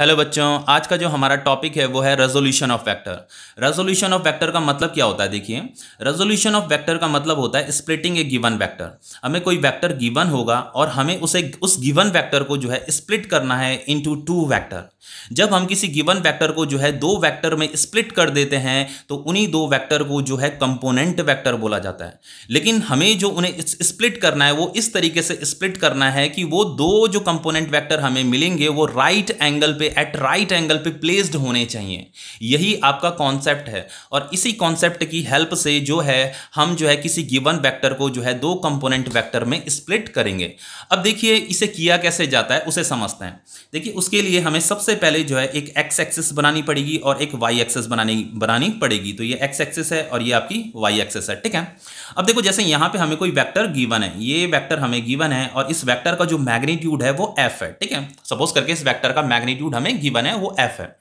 Hello बच्चों आज का जो हमारा टॉपिक है वो है resolution of vector resolution of vector का मतलब क्या होता है देखिए रेजोल्यूशन ऑफ वेक्टर का मतलब होता है स्प्लिटिंग ए गिवन वेक्टर हमें कोई वेक्टर गिवन होगा और हमें उसे उस गिवन वेक्टर को जो है स्प्लिट करना है इनटू टू वेक्टर जब हम किसी गिवन वेक्टर को जो है दो वेक्टर में स्प्लिट कर देते हैं तो उन्हीं दो वेक्टर को जो है कंपोनेंट वेक्टर बोला जाता है लेकिन हमें जो उन्हें स्प्लिट करना है वो इस तरीके से स्प्लिट करना है कि वो दो जो कंपोनेंट वेक्टर हमें मिलेंगे वो राइट एंगल पे एट राइट एंगल पे प्लेस्ड होने चाहिए यही आपका कॉन्सेप्ट है और इसी कॉन्सेप्ट की हेल्प से जो है हम जो है किसी गिवन वैक्टर को जो है दो कंपोनेंट वैक्टर में स्प्लिट करेंगे अब देखिए इसे किया कैसे जाता है उसे समझते हैं देखिए उसके लिए हमें सबसे सबसे पहले जो है एक एक्स एक्सेस बनानी पड़ेगी और एक वाई एक्सेस बनानी बनानी पड़ेगी तो ये एक्स एक्सेस है और ये आपकी वाई एक्सेस है ठीक है अब देखो जैसे यहाँ पे हमें कोई वेक्टर गिवन है ये वेक्टर हमें गिवन है और इस वेक्टर का जो मैग्नीट्यूड है वो एफ है ठीक है सपोज करके इस वैक्टर का मैग्नीट्यूड हमें गिवन है वो एफ है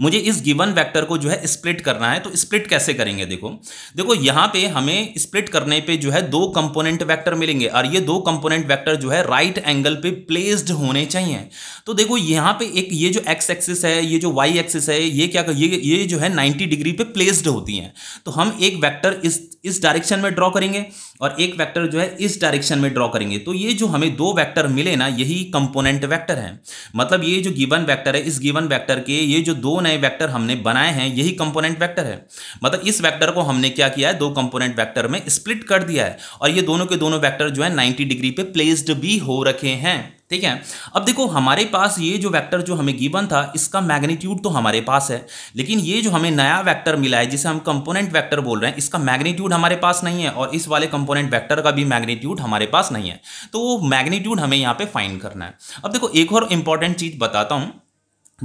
मुझे इस गिवन वेक्टर को जो है स्प्लिट करना है तो स्प्लिट कैसे करेंगे देखो देखो यहाँ पे हमें स्प्लिट करने पे जो है दो कंपोनेंट वेक्टर मिलेंगे और ये दो कंपोनेंट वेक्टर जो है राइट एंगल पे प्लेस्ड होने चाहिए तो देखो यहाँ पे एक ये जो एक्स एक्सिस है ये जो वाई एक्सिस है ये क्या कर? ये ये जो है नाइन्टी डिग्री पे प्लेस्ड होती हैं तो हम एक वैक्टर इस इस डायरेक्शन में ड्रॉ करेंगे और एक वेक्टर जो है इस डायरेक्शन में ड्रॉ करेंगे तो ये जो हमें दो वेक्टर मिले ना यही कंपोनेंट वेक्टर है मतलब ये जो गिवन वेक्टर है इस गिवन वेक्टर के ये जो दो नए वेक्टर हमने बनाए हैं यही कंपोनेंट वेक्टर है मतलब इस वेक्टर को हमने क्या किया है दो कंपोनेंट वेक्टर में स्प्लिट कर दिया है और ये दोनों के दोनों वेक्टर जो है नाइन्टी डिग्री पे प्लेस्ड भी हो रखे हैं ठीक है अब देखो हमारे पास ये जो वेक्टर जो हमें गिवन था इसका मैग्नीट्यूड तो हमारे पास है लेकिन ये जो हमें नया वेक्टर मिला है जिसे हम कंपोनेंट वेक्टर बोल रहे हैं इसका मैग्नीट्यूड हमारे पास नहीं है और इस वाले कंपोनेंट वेक्टर का भी मैग्नीट्यूड हमारे पास नहीं है तो वो मैग्नीट्यूड हमें यहाँ पे फाइंड करना है अब देखो एक और इंपॉर्टेंट चीज़ बताता हूँ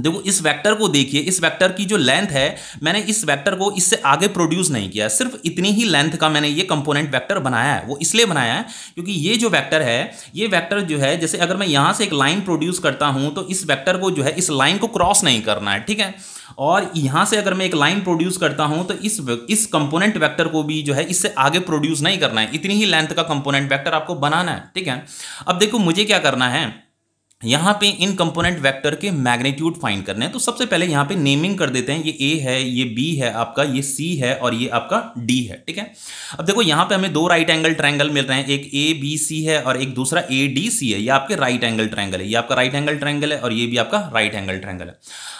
देखो इस वेक्टर को देखिए इस वेक्टर की जो लेंथ है मैंने इस वेक्टर को इससे आगे प्रोड्यूस नहीं किया सिर्फ इतनी ही लेंथ का मैंने ये कंपोनेंट वेक्टर बनाया है वो इसलिए बनाया है क्योंकि ये जो वेक्टर है ये वेक्टर जो है जैसे अगर मैं यहाँ से एक लाइन प्रोड्यूस करता हूँ तो इस वैक्टर को जो है इस लाइन को क्रॉस नहीं करना है ठीक है और यहाँ से अगर मैं एक लाइन प्रोड्यूस करता हूँ तो इस इस कंपोनेंट वेक्टर को भी जो है इससे आगे प्रोड्यूस नहीं करना है इतनी ही लेंथ का कंपोनेंट वेक्टर आपको बनाना है ठीक है अब देखो मुझे क्या करना है यहाँ पे इन कंपोनेंट वेक्टर के मैग्नीट्यूड फाइंड करने हैं तो सबसे पहले यहाँ पे नेमिंग कर देते हैं ये ए है ये बी है आपका ये सी है और ये आपका डी है ठीक है अब देखो यहाँ पे हमें दो राइट एंगल ट्रायंगल मिल रहे हैं एक ए बी सी है और एक दूसरा ए डी सी है ये आपके राइट एंगल ट्रायंगल है ये आपका राइट एंगल ट्रायंगल है और ये भी आपका राइट एंगल ट्रायंगल है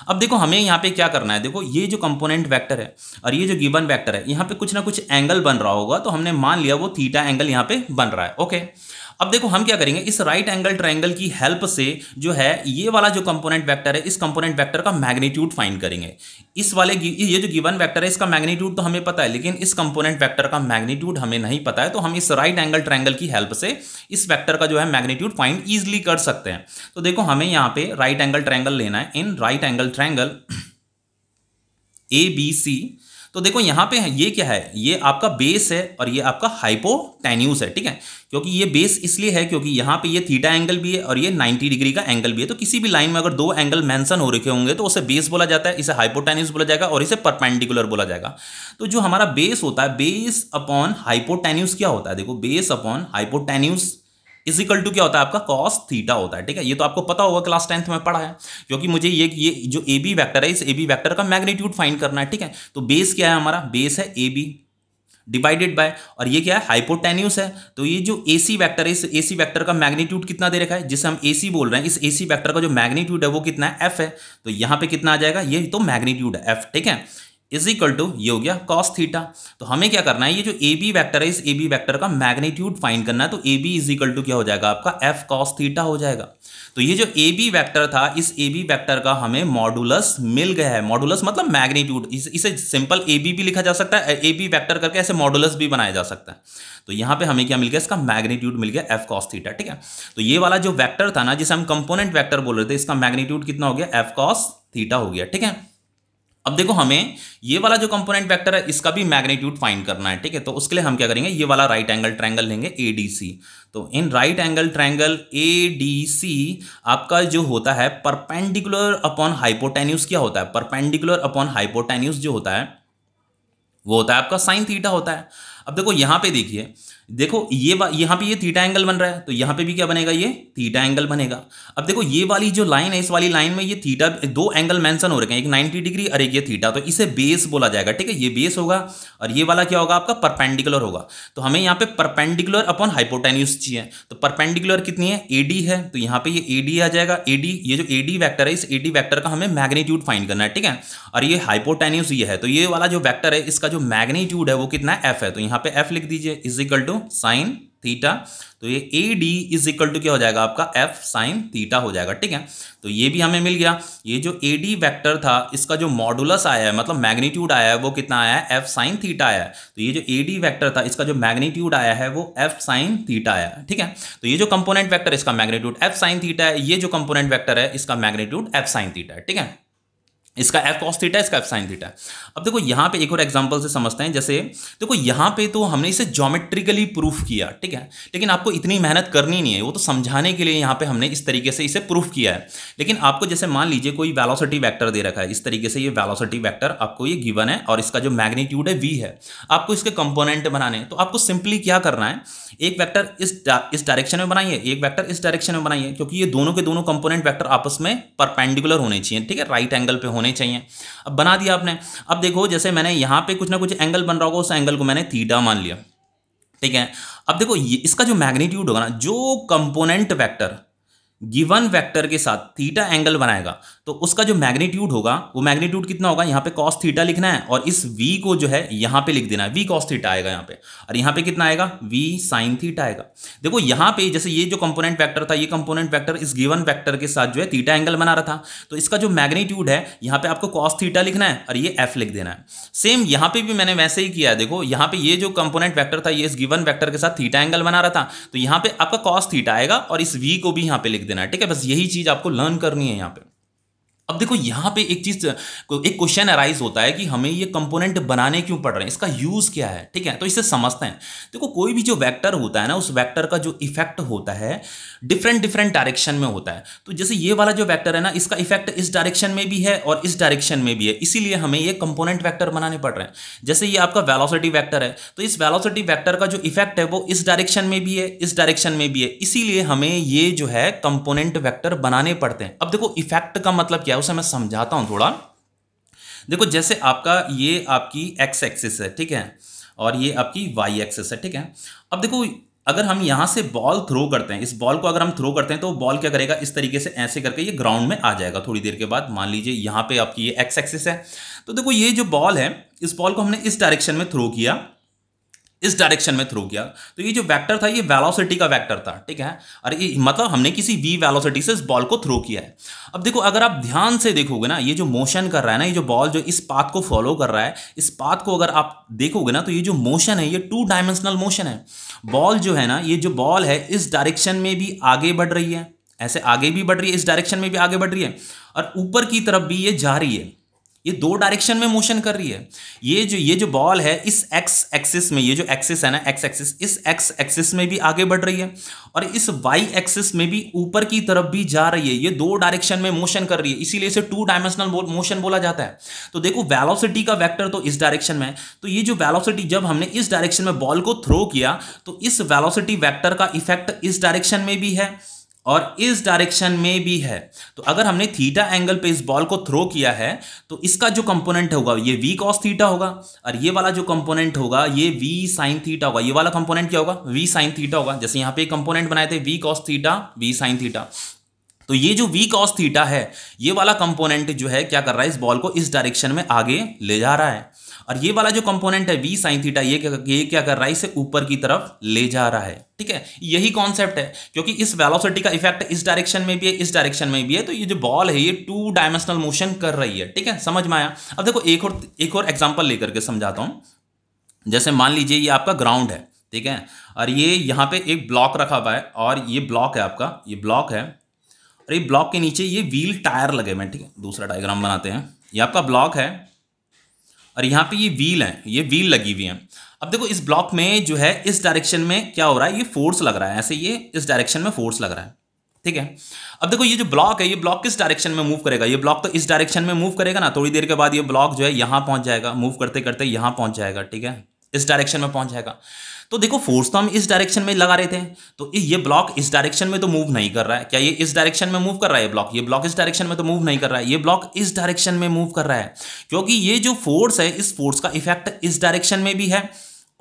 अब देखो हमें यहाँ पे क्या करना है देखो ये जो कंपोनेंट वैक्टर है और ये जो गिवन वैक्टर है यहाँ पे कुछ ना कुछ एंगल बन रहा होगा तो हमने मान लिया वो थीटा एंगल यहाँ पे बन रहा है ओके अब देखो हम क्या करेंगे इस राइट एंगल ट्राइंगल की हेल्प से जो है ये वाला जो कंपोनेंट वेक्टर है इस कंपोनेंट वेक्टर का मैग्नीट्यूड फाइंड करेंगे इस वाले ये जो गिवन वेक्टर है इसका मैग्नीट्यूड तो हमें पता है लेकिन इस कंपोनेंट वेक्टर का मैग्नीट्यूड हमें नहीं पता है तो हम इस राइट एंगल ट्राइंगल की हेल्प से इस वैक्टर का जो है मैग्नीट्यूड फाइंड ईजिली कर सकते हैं तो देखो हमें यहाँ पे राइट एंगल ट्राइंगल लेना है in right angle triangle A B C तो देखो यहाँ पे है ये क्या है ये आपका बेस है और ये आपका हाइपोटेन्यूस है ठीक है क्योंकि ये बेस इसलिए है क्योंकि यहाँ पे ये थीटा एंगल भी है और ये 90 डिग्री का एंगल भी है तो किसी भी लाइन में अगर दो एंगल मेंशन हो रखे होंगे तो उसे बेस बोला जाता है इसे हाइपोटेन्यूस बोला जाएगा और इसे परपेंडिकुलर बोला जाएगा तो जो हमारा बेस होता है बेस अपॉन हाइपोटेन्यूस क्या होता है देखो base upon hypotenuse is equal to क्या होता है आपका कॉस थीटा होता है ठीक है ये तो आपको पता होगा क्लास टेंथ में पढ़ा है क्योंकि मुझे ये ये जो ए बी वैक्टर है इस ए बी वैक्टर का मैग्नीट्यूड फाइंड करना है ठीक है तो बेस क्या है हमारा बेस है ए बी डिवाइडेड बाय और ये क्या है हाइपोटेन्यूस है तो ये जो ए सी वैक्टर है इस ए सी वैक्टर का मैग्नीट्यूड कितना दे रखा है जिसे हम ए सी बोल रहे हैं इस ए सी वैक्टर का जो मैग्नीट्यूड है वो कितना है एफ है तो यहाँ पे कितना आ जाएगा ये तो मैग्नीट्यूड है एफ ठीक है इज इक्वल टू ये हो गया कॉस थीटा तो हमें क्या करना है ये जो ए बी वैक्टर है इस ए बी वैक्टर का मैग्नीट्यूड फाइंड करना है तो A B is equal to क्या हो जाएगा आपका एफ कॉस थीटा हो जाएगा तो ये जो ए बी वैक्टर था इस ए बी वैक्टर का हमें मॉडुलस मिल गया है मॉडुलस मतलब मैग्नीट्यूड इस, इसे सिंपल ए बी भी लिखा जा सकता है ए बी वैक्टर करके ऐसे मॉडुलस भी बनाया जा सकता है तो यहाँ पे हमें क्या मिल गया इसका मैग्नीट्यूड मिल गया एफ कॉस थीटा ठीक है तो ये वाला जो वैक्टर था ना जिसे हम कंपोनेंट वैक्टर बोल रहे थे इसका मैग्नीट्यूड कितना हो गया एफ कॉस थीटा हो गया ठीक है अब देखो हमें ये वाला जो कंपोनेंट वेक्टर है इसका भी मैग्नीट्यूड फाइंड करना है ठीक है तो उसके लिए हम क्या करेंगे ये वाला राइट एंगल ट्रायंगल लेंगे ए तो in right angle triangle A आपका जो होता है परपेंडिकुलर अपॉन हाइपोटेन्यूस क्या होता है परपेंडिकुलर अपॉन हाइपोटेन्यूस जो होता है वो होता है आपका साइन थीटा होता है अब देखो यहाँ पे देखिए देखो ये यहाँ पे ये थीटा एंगल बन रहा है तो यहाँ पे भी क्या बनेगा ये थीटा एंगल बनेगा अब देखो ये वाली जो लाइन है इस वाली लाइन में ये थीटा दो एंगल मेंशन हो रखे हैं एक 90 डिग्री और एक ये थीटा तो इसे बेस बोला जाएगा ठीक है ये बेस होगा और ये वाला क्या होगा आपका परपेंडिकुलर होगा तो हमें यहाँ पे परपेंडिकुलर अपॉन हाइपोटेन्यूस चाहिए तो परपेंडिकुलर कितनी है ए है तो यहाँ पे ये ए आ जाएगा ए ये जो ए वैक्टर है इस ए वैक्टर का हमें मैग्नीट्यूड फाइन करना है ठीक है और ये हाइपोटेन्यूस ये है तो ये वाला जो वैक्टर है इसका जो मैग्नीट्यूड है वो कितना है एफ है तो यहाँ पे एफ लिख दीजिए is equal to two sine theta तो ये A D is equal to क्या हो जाएगा आपका एफ साइन थीटा हो जाएगा ठीक है तो ये भी हमें मिल गया ये जो ए डी वैक्टर था इसका जो मॉडुलस आया है मतलब मैग्नीट्यूड आया है वो कितना आया है एफ साइन थीटा आया है तो ये जो ए डी वैक्टर था इसका जो मैग्नीट्यूड आया है वो एफ साइन थीटा आया है ठीक है तो ये जो कंपोनेंट वैक्टर इसका मैग्नीट्यूड एफ साइन थीटा है ये जो कंपोनेंट वैक्टर है इसका मैग्नीट्यूड एफ साइन थीटा है ठीक है इसका एफ कॉस थीटा इसका एफ साइन थीटा अब देखो यहाँ पे एक और एग्जांपल से समझते हैं जैसे देखो यहाँ पे तो हमने इसे ज्योमेट्रिकली प्रूफ किया ठीक है लेकिन आपको इतनी मेहनत करनी नहीं है वो तो समझाने के लिए यहाँ पे हमने इस तरीके से इसे प्रूफ किया है लेकिन आपको जैसे मान लीजिए कोई वेलोसिटी वैक्टर दे रखा है इस तरीके से ये वेलोसिटी वैक्टर आपको ये गिवन है और इसका जो मैग्नीट्यूड है वी है आपको इसके कंपोनेंट बनाने तो आपको सिंपली क्या करना है एक वैक्टर इस डायरेक्शन में बनाइए एक वैक्टर इस डायरेक्शन में बनाइए क्योंकि ये दोनों के दोनों कंपोनेंट वैक्टर आपस में परपेंडिकुलर होने चाहिए ठीक है राइट एंगल पर होने होने चाहिए अब बना दिया आपने अब देखो जैसे मैंने यहाँ पे कुछ ना कुछ एंगल बन रहा होगा उस एंगल को मैंने थीटा मान लिया ठीक है अब देखो ये इसका जो मैग्नीट्यूड होगा ना जो कंपोनेंट वैक्टर गिवन वैक्टर के साथ थीटा एंगल बनाएगा तो उसका जो मैग्नीट्यूड होगा वो मैग्नीट्यूड कितना होगा यहाँ पे कॉस थीटा लिखना है और इस वी को जो है यहाँ पे लिख देना है वी कॉस थीटा आएगा यहाँ पे और यहाँ पे कितना आएगा वी साइन थीटा आएगा देखो यहाँ पे जैसे ये जो कंपोनेंट वेक्टर था ये कंपोनेंट वेक्टर इस गिवन वेक्टर के साथ जो है थीटा एंगल बना रहा था तो इसका जो मैग्नीट्यूड है यहाँ पर आपको कॉस थीटा लिखना है और ये एफ लिख देना है सेम यहाँ पर भी मैंने वैसे ही किया है देखो यहाँ पे ये जो कंपोनेंट वैक्टर था ये इस गिवन वैक्टर के साथ थीटा एंगल बना रहा था तो यहाँ पे आपका कॉस थीटा आएगा और इस वी को भी यहाँ पे लिख देना है ठीक है बस यही चीज आपको लर्न करनी है यहाँ पे अब देखो यहाँ पे एक चीज एक क्वेश्चन अराइज होता है कि हमें ये कंपोनेंट बनाने क्यों पड़ रहे हैं इसका यूज़ क्या है ठीक है तो इसे समझते हैं देखो कोई भी जो वेक्टर होता है ना उस वेक्टर का जो इफेक्ट होता है डिफरेंट डिफरेंट डायरेक्शन में होता है तो जैसे ये वाला जो वैक्टर है ना इसका इफेक्ट इस डायरेक्शन में भी है और इस डायरेक्शन में भी है इसीलिए हमें ये कंपोनेंट वैक्टर बनाने पड़ रहे हैं जैसे ये आपका वेलोसिटी वैक्टर है तो इस वेलोसिटी वैक्टर का जो इफेक्ट है वो इस डायरेक्शन में भी है इस डायरेक्शन में भी है इसीलिए हमें ये जो है कंपोनेंट वैक्टर बनाने पड़ते हैं अब देखो इफेक्ट का मतलब क्या है उसे मैं समझाता हूँ थोड़ा देखो जैसे आपका ये आपकी एक्स एक्सिस है ठीक है और ये आपकी वाई एक्सिस है ठीक है अब देखो अगर हम यहाँ से बॉल थ्रो करते हैं इस बॉल को अगर हम थ्रो करते हैं तो बॉल क्या करेगा इस तरीके से ऐसे करके ये ग्राउंड में आ जाएगा थोड़ी देर के बाद मान लीजिए यहाँ पे आपकी ये एक्स एक्सिस है तो देखो ये जो बॉल है इस बॉल को हमने इस डायरेक्शन में थ्रो किया इस डायरेक्शन में थ्रू किया तो ये जो वेक्टर था ये वेलोसिटी का वेक्टर था ठीक है और ये मतलब हमने किसी वी वेलोसिटी से इस बॉल को थ्रो किया है अब देखो अगर आप ध्यान से देखोगे ना ये जो मोशन कर रहा है ना ये जो बॉल जो इस पाथ को फॉलो कर रहा है इस पाथ को अगर आप देखोगे ना तो ये जो मोशन है ये टू डायमेंशनल मोशन है बॉल जो है ना ये जो बॉल है इस डायरेक्शन में भी आगे बढ़ रही है ऐसे आगे भी बढ़ रही है इस डायरेक्शन में भी आगे बढ़ रही है और ऊपर की तरफ भी ये जा रही है ये दो डायरेक्शन में मोशन कर रही है ये जो ये जो बॉल है इस एक्स एक्सिस में ये जो एक्सिस है ना एक्स एक्सिस इस एक्स एक्सिस में भी आगे बढ़ रही है और इस वाई एक्सिस में भी ऊपर की तरफ भी जा रही है ये दो डायरेक्शन में मोशन कर रही है इसीलिए इसे टू डायमेंशनल मोशन बोला जाता है तो देखो वेलोसिटी का वैक्टर तो इस डायरेक्शन में है तो ये जो वेलोसिटी जब हमने इस डायरेक्शन में बॉल को थ्रो किया तो इस वेलोसिटी वैक्टर का इफेक्ट इस डायरेक्शन में भी है और इस डायरेक्शन में भी है तो अगर हमने थीटा एंगल पे इस बॉल को थ्रो किया है तो इसका जो कंपोनेंट होगा ये वी कॉस थीटा होगा और ये वाला जो कंपोनेंट होगा ये वी साइन थीटा होगा ये वाला कंपोनेंट क्या होगा वी साइन थीटा होगा जैसे यहाँ पे कंपोनेंट बनाए थे V cos theta V sine theta तो ये जो वी कॉस थीटा है ये वाला कंपोनेंट जो है क्या कर रहा है इस बॉल को इस डायरेक्शन में आगे ले जा रहा है और ये वाला जो कंपोनेंट है वी साइन थीटा ये क्या ये क्या कर रहा है इसे ऊपर की तरफ ले जा रहा है ठीक है यही कॉन्सेप्ट है क्योंकि इस वेलोसिटी का इफेक्ट इस डायरेक्शन में भी है इस डायरेक्शन में भी है तो ये जो बॉल है ये टू डायमेंशनल मोशन कर रही है ठीक है समझ में आया अब देखो एक और एक और एग्जाम्पल लेकर के समझाता हूँ जैसे मान लीजिए ये आपका ग्राउंड है ठीक है और ये यहाँ पे एक ब्लॉक रखा हुआ है और ये ब्लॉक है आपका ये ब्लॉक है और ये ब्लॉक के नीचे ये व्हील टायर लगे हुए हैं ठीक है दूसरा डायग्राम बनाते हैं ये आपका ब्लॉक है और यहाँ पे ये व्हील है ये व्हील लगी हुई है अब देखो इस ब्लॉक में जो है इस डायरेक्शन में क्या हो रहा है ये फोर्स लग रहा है ऐसे ये इस डायरेक्शन में फोर्स लग रहा है ठीक है अब देखो ये जो ब्लॉक है ये ब्लॉक किस डायरेक्शन में मूव करेगा ये ब्लॉक तो इस डायरेक्शन में मूव करेगा ना थोड़ी देर के बाद ये ब्लॉक जो है यहाँ पहुंच जाएगा मूव करते करते यहाँ पहुंच जाएगा ठीक है इस डायरेक्शन में पहुंच जाएगा तो देखो फोर्स तो हम इस डायरेक्शन में लगा रहे थे तो ये ब्लॉक इस डायरेक्शन में तो मूव नहीं कर रहा है क्या ये इस डायरेक्शन में मूव कर रहा है ब्लॉक ये ब्लॉक इस डायरेक्शन में तो मूव नहीं कर रहा है ये ब्लॉक इस डायरेक्शन में मूव कर रहा है क्योंकि ये जो फोर्स है इस फोर्स का इफेक्ट इस डायरेक्शन में भी है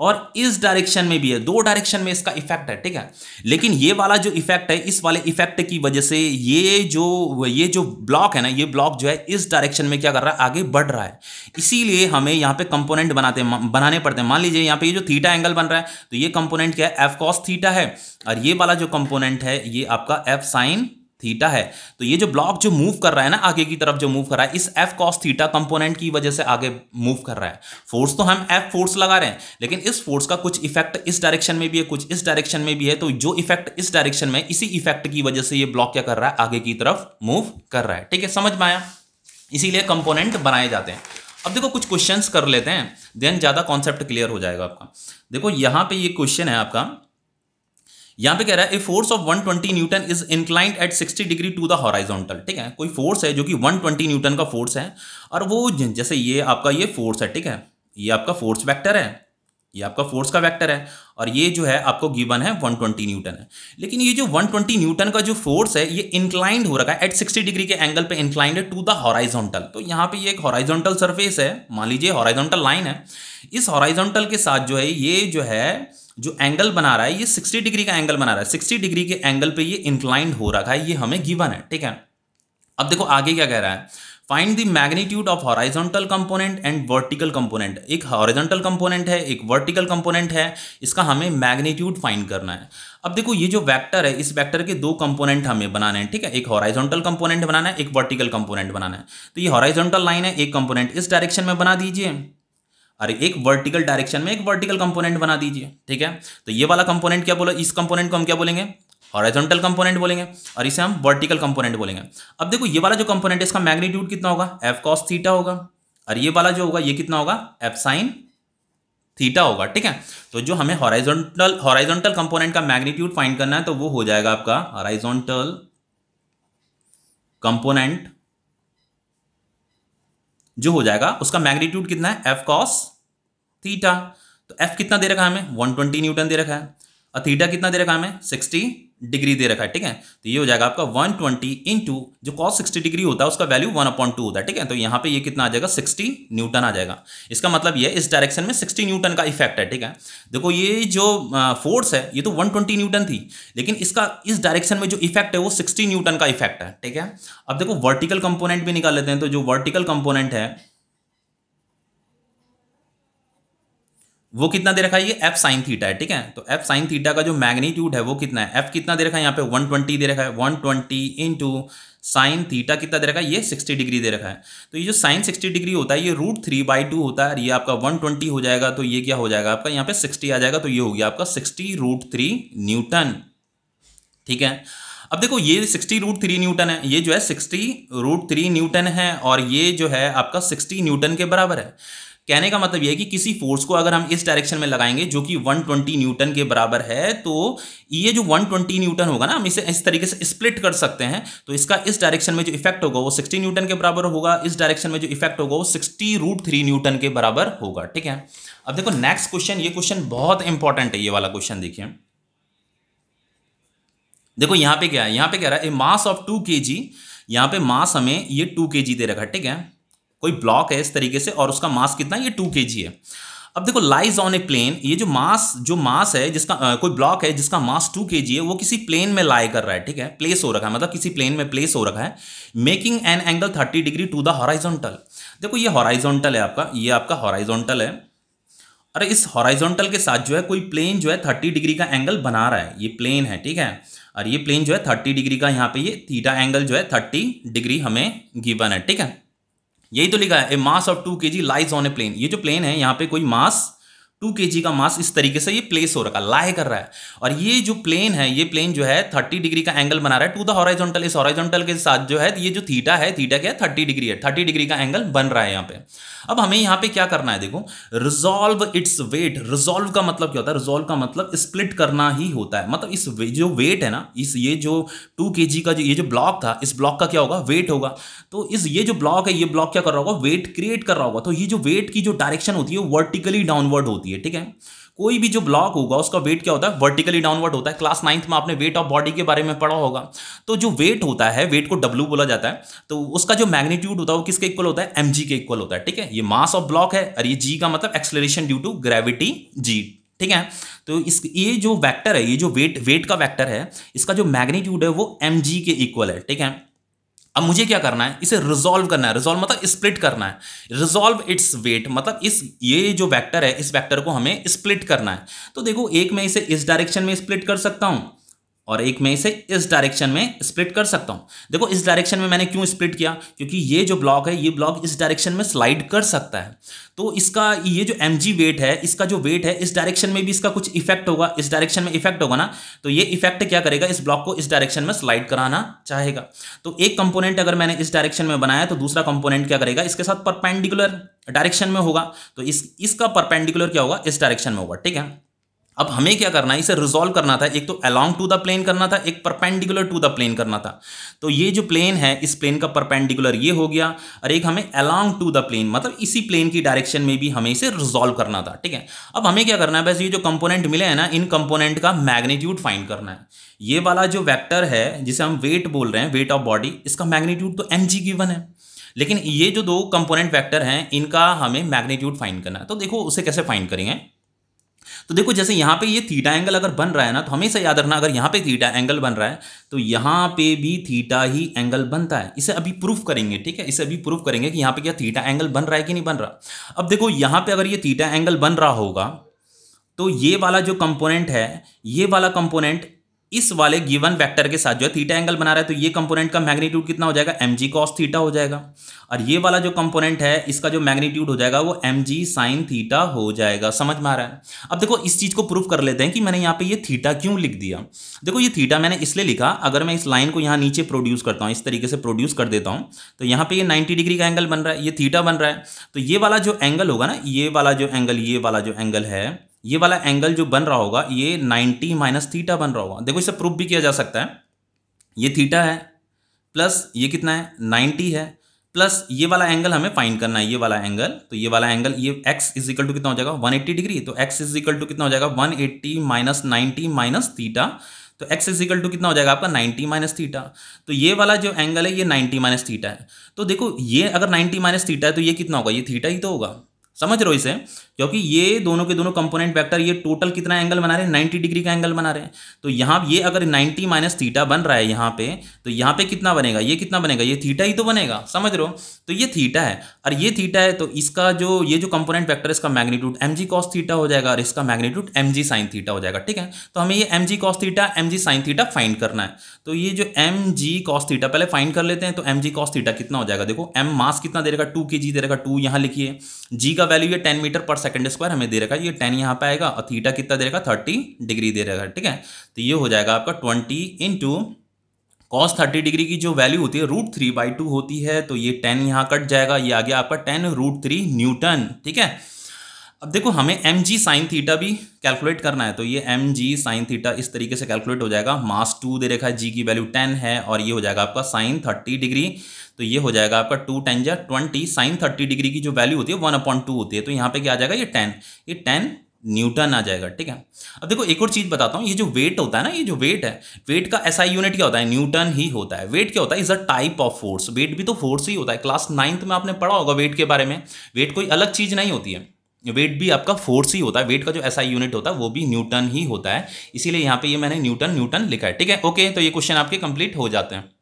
और इस डायरेक्शन में भी है दो डायरेक्शन में इसका इफेक्ट है ठीक है लेकिन ये वाला जो इफेक्ट है इस वाले इफेक्ट की वजह से ये जो ये जो ब्लॉक है ना ये ब्लॉक जो है इस डायरेक्शन में क्या कर रहा है आगे बढ़ रहा है इसीलिए हमें यहाँ पे कंपोनेंट बनाते बनाने पड़ते हैं मान लीजिए यहाँ पे ये जो थीटा एंगल बन रहा है तो ये कंपोनेंट क्या है एफ कॉस थीटा है और ये वाला जो कंपोनेंट है ये आपका एफ साइन थीटा है तो ये जो ब्लॉक जो मूव कर रहा है ना आगे की तरफ जो मूव कर रहा है इस एफ कॉस थीटा कंपोनेंट की वजह से आगे मूव कर रहा है फोर्स तो हम एफ फोर्स लगा रहे हैं लेकिन इस फोर्स का कुछ इफेक्ट इस डायरेक्शन में भी है कुछ इस डायरेक्शन में भी है तो जो इफेक्ट इस डायरेक्शन में इसी इफेक्ट की वजह से ये ब्लॉक क्या कर रहा है आगे की तरफ मूव कर रहा है ठीक है समझ में आया इसीलिए कंपोनेंट बनाए जाते हैं अब देखो कुछ क्वेश्चंस कर लेते हैं देन ज़्यादा कॉन्सेप्ट क्लियर हो जाएगा आपका देखो यहां पे ये क्वेश्चन है आपका यहां पे कह रहा है force of 120 twenty newton is inclined at 60 degree to the horizontal ठीक है कोई फोर्स है जो कि 120 ट्वेंटी न्यूटन का फोर्स है और वो जैसे ये आपका ये फोर्स है ठीक है ये आपका फोर्स वैक्टर है ये आपका फोर्स का वेक्टर है और ये जो है आपको गिवन है 120 ट्वेंटी न्यूटन है लेकिन ये जो 120 न्यूटन का जो फोर्स है ये इंक्लाइंड हो रखा है एट 60 डिग्री के एंगल पे इंक्लाइंड है टू द हॉराइजोंटल तो यहाँ पे ये एक हॉराइजोंटल सरफेस है मान लीजिए हॉराइजोंटल लाइन है इस हॉराइजोंटल के साथ जो है ये जो है जो एंगल बना रहा है ये 60 डिग्री का एंगल बना रहा है 60 डिग्री के एंगल पे ये इंक्लाइंड हो रखा है ये हमें गिवन है ठीक है अब देखो आगे क्या कह रहा है find the magnitude of horizontal component and vertical component एक हॉरिजोंटल कंपोनेंट है एक वर्टिकल कंपोनेंट है इसका हमें मैग्नीट्यूड फाइंड करना है अब देखो ये जो वेक्टर है इस वेक्टर के दो कंपोनेंट हमें बनाने हैं ठीक है एक हॉराइजोंटल कंपोनेंट बनाना है एक वर्टिकल कंपोनेंट बनाना है तो ये हॉराइजोंटल लाइन है एक कंपोनेंट इस डायरेक्शन में बना दीजिए और एक वर्टिकल डायरेक्शन में एक वर्टिकल कंपोनेंट बना दीजिए ठीक है तो ये वाला कंपोनेंट क्या बोला इस कंपोनेंट को हम क्या बोलेंगे हॉरिजॉन्टल कंपोनेंट बोलेंगे और इसे हम वर्टिकल कंपोनेंट बोलेंगे अब देखो ये वाला जो कंपोनेंट है इसका मैग्नीट्यूड कितना होगा एफ कॉस थीटा होगा और ये वाला जो होगा ये कितना होगा एफ साइन थीटा होगा ठीक है तो जो हमें हॉराइजॉन्टल हॉराइजॉन्टल कंपोनेंट का मैग्नीट्यूड फाइंड करना है तो वो हो जाएगा आपका हॉराइजोंटल कंपोनेंट जो हो जाएगा उसका मैग्नीट्यूड कितना है एफ कॉस थीटा तो एफ कितना दे रखा है हमें 120 न्यूटन दे रखा है और थीटा कितना दे रखा है सिक्सटी डिग्री दे रखा है ठीक है तो ये हो जाएगा आपका वन ट्वेंटी इंटू जो कॉस सिक्सटी डिग्री होता है उसका वैल्यू वन अपॉइंट टू होता है ठीक है तो यहाँ पे ये कितना आ जाएगा सिक्सटी न्यूटन आ जाएगा इसका मतलब ये इस डायरेक्शन में सिक्सटी न्यूटन का इफेक्ट है ठीक है देखो ये जो फोर्स है ये तो वन ट्वेंटी न्यूटन थी लेकिन इसका इस डायरेक्शन में जो इफेक्ट है वो सिक्सटी न्यूटन का इफेक्ट है ठीक है अब देखो वर्टिकल कंपोनेंट भी निकाल लेते हैं तो जो वर्टिकल कंपोनेंट है वो कितना दे रखा है ये एफ साइन थीटा है ठीक है तो एफ साइन थीटा का जो मैग्नीट्यूड है वो कितना है एफ कितना दे रखा है यहाँ पे 120 दे रखा है 120 ट्वेंटी इंटू साइन थीटा कितना दे रखा है ये 60 डिग्री दे रखा है तो ये जो साइन 60 डिग्री होता है ये रूट थ्री बाई टू होता है ये आपका 120 हो जाएगा तो ये क्या हो जाएगा आपका यहाँ पे सिक्सटी आ जाएगा तो ये हो गया आपका सिक्सटी रूट थ्री न्यूटन ठीक है अब देखो ये सिक्सटी रूट थ्री न्यूटन है ये जो है सिक्सटी रूट थ्री न्यूटन है और ये जो है आपका सिक्सटी न्यूटन के बराबर है कहने का मतलब यह है कि किसी फोर्स को अगर हम इस डायरेक्शन में लगाएंगे जो कि 120 न्यूटन के बराबर है तो ये जो 120 न्यूटन होगा ना हम इसे इस तरीके से स्प्लिट कर सकते हैं तो इसका इस डायरेक्शन में जो इफेक्ट होगा वो 60 न्यूटन के बराबर होगा इस डायरेक्शन में जो इफेक्ट होगा वो सिक्सटी रूट थ्री न्यूटन के बराबर होगा ठीक है अब देखो नेक्स्ट क्वेश्चन ये क्वेश्चन बहुत इंपॉर्टेंट है ये वाला क्वेश्चन देखिए देखो यहां पे क्या है यहां पे कह रहा है मास ऑफ टू के जी यहाँ पे मास हमें ये टू के जी दे रखा है ठीक है कोई ब्लॉक है इस तरीके से और उसका मास कितना ये टू के है अब देखो लाइज ऑन ए प्लेन ये जो मास जो मास है जिसका आ, कोई ब्लॉक है जिसका मास टू के है वो किसी प्लेन में लाई कर रहा है ठीक है प्लेस हो रखा है मतलब किसी प्लेन में प्लेस हो रखा है making an angle thirty degree to the horizontal देखो ये हॉराइजोंटल है आपका ये आपका हॉराइजोंटल है अरे इस हॉराइजोंटल के साथ जो है कोई प्लेन जो है थर्टी डिग्री का एंगल बना रहा है ये प्लेन है ठीक है और ये प्लेन जो है थर्टी डिग्री का यहाँ पे ये थीटा एंगल जो है थर्टी डिग्री हमें गिवन है ठीक है यही तो लिखा है ए मास of two K G lies on a plane ये जो प्लेन है यहाँ पे कोई मास टू के का मास इस तरीके से ये प्लेस हो रखा लाए कर रहा है और ये जो प्लेन है ये प्लेन जो है थर्टी डिग्री का एंगल बना रहा है टू द हॉराइजोंटल इस हॉराइजोंटल के साथ जो है ये जो थीटा है थीटा क्या है थर्टी डिग्री है थर्टी डिग्री का एंगल बन रहा है यहाँ पे अब हमें यहाँ पे क्या करना है देखो रिजोल्व इट्स वेट रिजोल्व का मतलब क्या होता है रिजोल्व का मतलब स्प्लिट करना ही होता है मतलब इस वे, जो वेट है ना इस ये जो टू के का जो ये जो ब्लॉक था इस ब्लॉक का क्या होगा वेट होगा तो इस ये जो ब्लॉक है ये ब्लॉक क्या कर रहा होगा वेट क्रिएट कर रहा होगा तो ये जो वेट की जो डायरेक्शन होती है वर्टिकली डाउनवर्ड होती है होती है ठीक है कोई भी जो ब्लॉक होगा उसका वेट क्या होता है वर्टिकली डाउनवर्ड होता है क्लास नाइन्थ में आपने वेट ऑफ बॉडी के बारे में पढ़ा होगा तो जो वेट होता है वेट को डब्ल्यू बोला जाता है तो उसका जो मैग्नीट्यूड होता है वो किसके इक्वल होता है एम के इक्वल होता है ठीक है ये मास ऑफ ब्लॉक है और ये जी का मतलब acceleration due to gravity G ठीक है तो इस ये जो वेक्टर है ये जो वेट वेट का वेक्टर है इसका जो मैग्नीट्यूड है वो एम के इक्वल है ठीक है अब मुझे क्या करना है इसे रिजोल्व करना है रिजोल्व मतलब स्प्लिट करना है रिजोल्व इट्स वेट मतलब इस ये जो वेक्टर है इस वेक्टर को हमें स्प्लिट करना है तो देखो एक मैं इसे इस डायरेक्शन में स्प्लिट कर सकता हूँ और एक मैं इसे इस डायरेक्शन में स्प्लिट कर सकता हूं देखो इस डायरेक्शन में मैंने क्यों स्प्लिट किया क्योंकि ये जो ब्लॉक है ये ब्लॉक इस डायरेक्शन में स्लाइड कर सकता है तो इसका ये जो एम वेट है इसका जो वेट है इस डायरेक्शन में भी इसका कुछ इफेक्ट होगा इस डायरेक्शन में इफेक्ट होगा ना तो ये इफेक्ट क्या करेगा इस ब्लॉक को इस डायरेक्शन में स्लाइड कराना चाहेगा तो एक कंपोनेंट अगर मैंने इस डायरेक्शन में बनाया तो दूसरा कंपोनेंट क्या करेगा इसके साथ परपेंडिकुलर डायरेक्शन में होगा तो इस इसका परपेंडिकुलर क्या होगा इस डायरेक्शन में होगा ठीक है अब हमें क्या करना है इसे रिजोल्व करना था एक तो अलोंग टू द प्लेन करना था एक परपेंडिकुलर टू द प्लेन करना था तो ये जो प्लेन है इस प्लेन का परपेंडिकुलर ये हो गया और एक हमें अलोंग टू द प्लेन मतलब इसी प्लेन की डायरेक्शन में भी हमें इसे रिजोल्व करना था ठीक है अब हमें क्या करना है बस ये जो कंपोनेंट मिले हैं ना इन कंपोनेंट का मैग्नीट्यूड फाइन करना है ये वाला जो वैक्टर है जिसे हम वेट बोल रहे हैं वेट ऑफ बॉडी इसका मैग्नीट्यूड तो एम जी गिवन है लेकिन ये जो दो कंपोनेंट वैक्टर हैं इनका हमें मैग्नीट्यूड फाइन करना है तो देखो उसे कैसे फाइन करेंगे तो देखो जैसे यहाँ पे ये थीटा एंगल अगर बन रहा है ना तो हमेशा याद रखना अगर यहाँ पे थीटा एंगल बन रहा है तो यहाँ पे भी थीटा ही एंगल बनता है इसे अभी प्रूफ करेंगे ठीक है इसे अभी प्रूफ करेंगे कि यहाँ पे क्या थीटा एंगल बन रहा है कि नहीं बन रहा अब देखो यहाँ पे अगर ये थीटा एंगल बन रहा होगा तो ये वाला जो कंपोनेंट है ये वाला कंपोनेंट इस वाले गिवन वेक्टर के साथ जो है थीटा एंगल बना रहा है तो ये कंपोनेंट का मैग्नीट्यूड कितना हो जाएगा एम जी कॉस थीटा हो जाएगा और ये वाला जो कंपोनेंट है इसका जो मैग्नीट्यूड हो जाएगा वो एम जी साइन थीटा हो जाएगा समझ में आ रहा है अब देखो इस चीज़ को प्रूफ कर लेते हैं कि मैंने यहाँ पे ये थीटा क्यों लिख दिया देखो ये थीटा मैंने इसलिए लिखा अगर मैं इस लाइन को यहाँ नीचे प्रोड्यूस करता हूँ इस तरीके से प्रोड्यूस कर देता हूँ तो यहाँ पर ये नाइन्टी डिग्री का एंगल बन रहा है ये थीटा बन रहा है तो ये वाला जो एंगल होगा ना ये वाला जो एंगल ये वाला जो एंगल है ये वाला एंगल जो बन रहा होगा ये 90 माइनस थीटा बन रहा होगा देखो इसे प्रूफ भी किया जा सकता है ये थीटा है प्लस ये कितना है 90 है प्लस ये वाला एंगल हमें फाइंड करना है ये वाला एंगल तो ये वाला एंगल ये x इज इक्वल टू कितना हो जाएगा 180 डिग्री तो x इज इक्वल टू कितना हो जाएगा 180 eighty minus ninety minus theta तो x इज इक्वल टू कितना हो जाएगा आपका 90 माइनस थीटा तो ये वाला जो एंगल है ये 90 माइनस थीटा है तो देखो ये अगर 90 माइनस थीटा है तो ये कितना होगा ये थीटा ही तो होगा समझ रहे हो इसे क्योंकि ये दोनों के दोनों कंपोनेंट वेक्टर ये टोटल कितना एंगल बना रहे हैं 90 डिग्री का एंगल बना रहे हैं तो यहाँ ये अगर 90 माइनस थीटा बन रहा है यहाँ पे तो यहाँ पे कितना बनेगा ये कितना बनेगा ये थीटा ही तो बनेगा समझ रहे हो तो ये थीटा है और ये थीटा है तो इसका जो ये जो कंपोनेंट वैक्टर इसका magnitude m g cos theta हो जाएगा और इसका magnitude m g sine theta हो जाएगा ठीक है तो हमें ये m g cos theta m g sine theta find करना है तो ये जो एम जी कॉस थीटा पहले फाइंड कर लेते हैं तो एम जी कॉस थीटा कितना हो जाएगा देखो एम मास कितना दे रहेगा टू के जी दे रहेगा टू यहाँ लिखिए जी का का वैल्यू ये ten metre per second square हमें दे रखा है ये टेन यहाँ पे आएगा और थीटा कितना दे रखा है थर्टी डिग्री दे रखा है ठीक है तो ये हो जाएगा आपका twenty into cos thirty degree की जो वैल्यू होती है रूट थ्री बाई टू होती है तो ये टेन यहाँ कट जाएगा ये आ गया आपका टेन रूट थ्री न्यूटन ठीक है अब देखो हमें एम जी साइन थीटा भी कैलकुलेट करना है तो ये एम जी साइन थीटा इस तरीके से कैलकुलेट हो जाएगा मास टू दे रखा है जी की वैल्यू टेन है और ये हो जाएगा आपका साइन थर्टी डिग्री तो ये हो जाएगा आपका टू टेन या ट्वेंटी साइन थर्टी डिग्री की जो वैल्यू होती है वन अपॉइंट टू होती है तो यहाँ पे क्या आ जाएगा ये टेन ये टेन न्यूटन आ जाएगा ठीक है अब देखो एक और चीज़ बताता हूँ ये जो वेट होता है ना ये जो वेट है वेट का ऐसा यूनिट क्या होता है न्यूटन ही होता है वेट क्या होता है is a type of force weight भी तो फोर्स ही होता है क्लास नाइन्थ में आपने पढ़ा होगा वेट के बारे में वेट कोई अलग चीज़ नहीं होती है वेट भी आपका फोर्स ही होता है वेट का जो ऐसा यूनिट होता है वो भी न्यूटन ही होता है इसीलिए यहाँ पे ये मैंने न्यूटन न्यूटन लिखा है ठीक है ओके तो ये क्वेश्चन आपके कंप्लीट हो जाते हैं